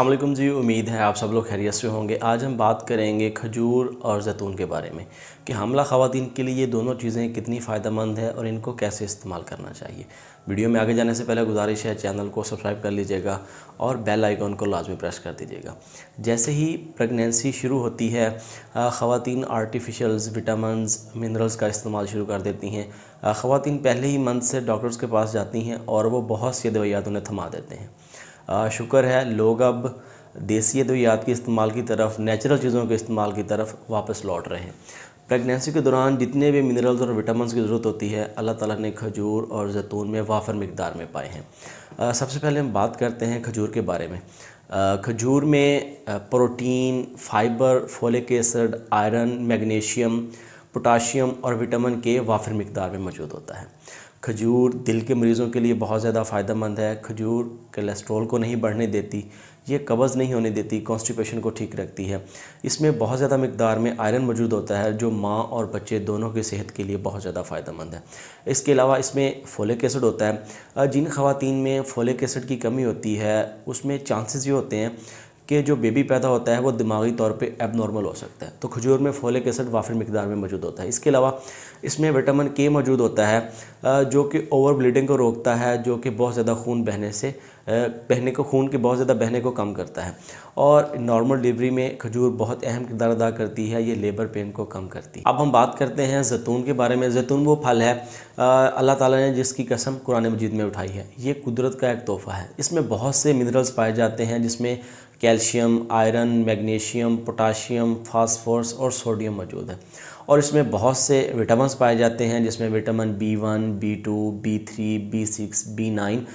अल्लाम जी उम्मीद है आप सब लोग खैरियत से होंगे आज हम बात करेंगे खजूर और जैतून के बारे में कि हमला ख़वान के लिए ये दोनों चीज़ें कितनी फ़ायदेमंद है और इनको कैसे इस्तेमाल करना चाहिए वीडियो में आगे जाने से पहले गुजारिश है चैनल को सब्सक्राइब कर लीजिएगा और बेल आइकॉन को लाजमी प्रेस कर दीजिएगा जैसे ही प्रेगनेंसी शुरू होती है ख़वान आर्टिफिशल्स विटामिन मिनरल्स का इस्तेमाल शुरू कर देती हैं ख़वान पहले ही मंथ से डॉक्टर्स के पास जाती हैं और वो बहुत सी दवाइयात तो उन्हें थमा देते हैं शुक्र है लोग अब देसी अद्वियात तो के इस्तेमाल की तरफ नेचुरल चीज़ों के इस्तेमाल की तरफ वापस लौट रहे हैं प्रेगनेंसी के दौरान जितने भी मिनरल्स और विटामिन की ज़रूरत होती है अल्लाह ताला ने खजूर और जैतून में वाफर मकदार में पाए हैं सबसे पहले हम बात करते हैं खजूर के बारे में खजूर में protein fibre folic acid iron magnesium potassium और विटामिन के वाफिर मकदार में मौजूद होता है खजूर दिल के मरीज़ों के लिए बहुत ज़्यादा फ़ायदेमंद है खजूर कोलेस्ट्रॉल को नहीं बढ़ने देती ये कब्ज़ नहीं होने देती कॉन्स्टिपेशन को ठीक रखती है इसमें बहुत ज़्यादा मकदार में आयरन मौजूद होता है जो माँ और बच्चे दोनों की सेहत के लिए बहुत ज़्यादा फ़ायदेमंद है इसके अलावा इसमें फोलिक एसिड होता है जिन खातन में फोलिक एसिड की कमी होती है उसमें चांसेस ये होते हैं कि जो बेबी पैदा होता है वो दिमागी तौर पे एबनॉर्मल हो सकता है तो खजूर में फोलिक एसिड वाफिर मकदार में मौजूद होता है इसके अलावा इसमें विटामिन के मौजूद होता है जो कि ओवर ब्लीडिंग को रोकता है जो कि बहुत ज़्यादा खून बहने से बहने को खून के बहुत ज़्यादा बहने को कम करता है और नॉर्मल डिलीवरी में खजूर बहुत अहम किरदार अदा करती है ये लेबर पेन को कम करती है अब हम बात करते हैं जैतून के बारे में जैतून वो फल है अल्लाह ताला ने जिसकी कसम कुरान मजीद में उठाई है ये कुदरत का एक तोहफ़ा है इसमें बहुत से मिनरल्स पाए जाते हैं जिसमें calcium iron magnesium potassium phosphorus और सोडियम मौजूद है और इसमें बहुत से विटामस पाए जाते हैं जिसमें vitamin B one B two B three B six B nine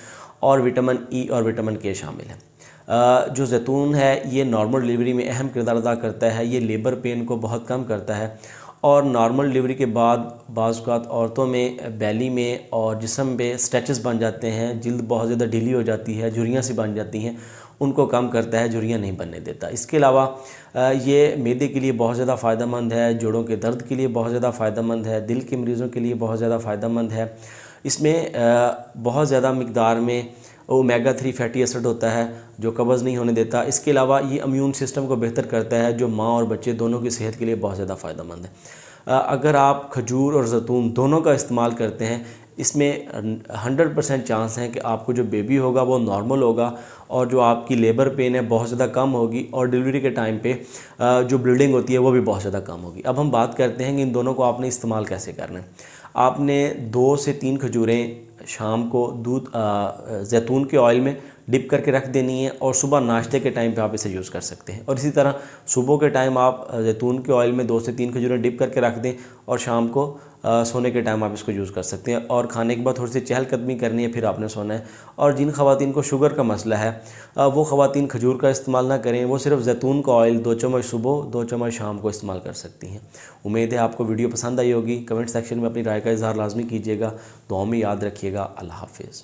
और विटामिन ई e और विटामिन के शामिल हैं जो जैतून है ये नॉर्मल डिलीवरी में अहम किरदार अदा करता है ये लेबर पेन को बहुत कम करता है और नॉर्मल डिलीवरी के बाद बाज़ात औरतों में बैली में और जिसम पे स्ट्रेचेस बन जाते हैं जल्द बहुत ज़्यादा ढीली हो जाती है झुरियाँ सी बन जाती हैं उनको कम करता है झुरियाँ नहीं बनने देता इसके अलावा ये मेदे के लिए बहुत ज़्यादा फ़ायदा मंद है जोड़ों के दर्द के लिए बहुत ज़्यादा फ़ायदा मंद है दिल के मरीज़ों के लिए बहुत ज़्यादा फ़ायदा है इसमें बहुत ज़्यादा मकदार में ओमेगा थ्री फैटी एसिड होता है जो कब्ज़ नहीं होने देता इसके अलावा ये इम्यून सिस्टम को बेहतर करता है जो माँ और बच्चे दोनों की सेहत के लिए बहुत ज़्यादा फ़ायदेमंद है अगर आप खजूर और जैतून दोनों का इस्तेमाल करते हैं इसमें 100 परसेंट चांस हैं कि आपको जो बेबी होगा वो नॉर्मल होगा और जो आपकी लेबर पेन है बहुत ज़्यादा कम होगी और डिलीवरी के टाइम पे जो ब्लीडिंग होती है वो भी बहुत ज़्यादा कम होगी अब हम बात करते हैं कि इन दोनों को आपने इस्तेमाल कैसे करना है आपने दो से तीन खजूरें शाम को दूध जैतून के ऑयल में डिप करके रख देनी है और सुबह नाश्ते के टाइम पे आप इसे यूज़ कर सकते हैं और इसी तरह सुबह के टाइम आप जैतून के ऑयल में दो से तीन खजूरें डिप करके रख दें और शाम को आ, सोने के टाइम आप इसको यूज़ कर सकते हैं और खाने के बाद थोड़ी सी चहलकदमी करनी है फिर आपने सोना है और जिन खातन को शुगर का मसला है वो खातन खजूर का इस्तेमाल ना करें वो सिर्फ जैतून का ऑयल दो चम्मच सुबह दो चम्मच शाम को इस्तेमाल कर सकती हैं उम्मीद है आपको वीडियो पसंद आई होगी कमेंट सेक्शन में अपनी राय का इजहार लाजमी कीजिएगा तो हमें याद रखिएगा अल्लाह हाफिज़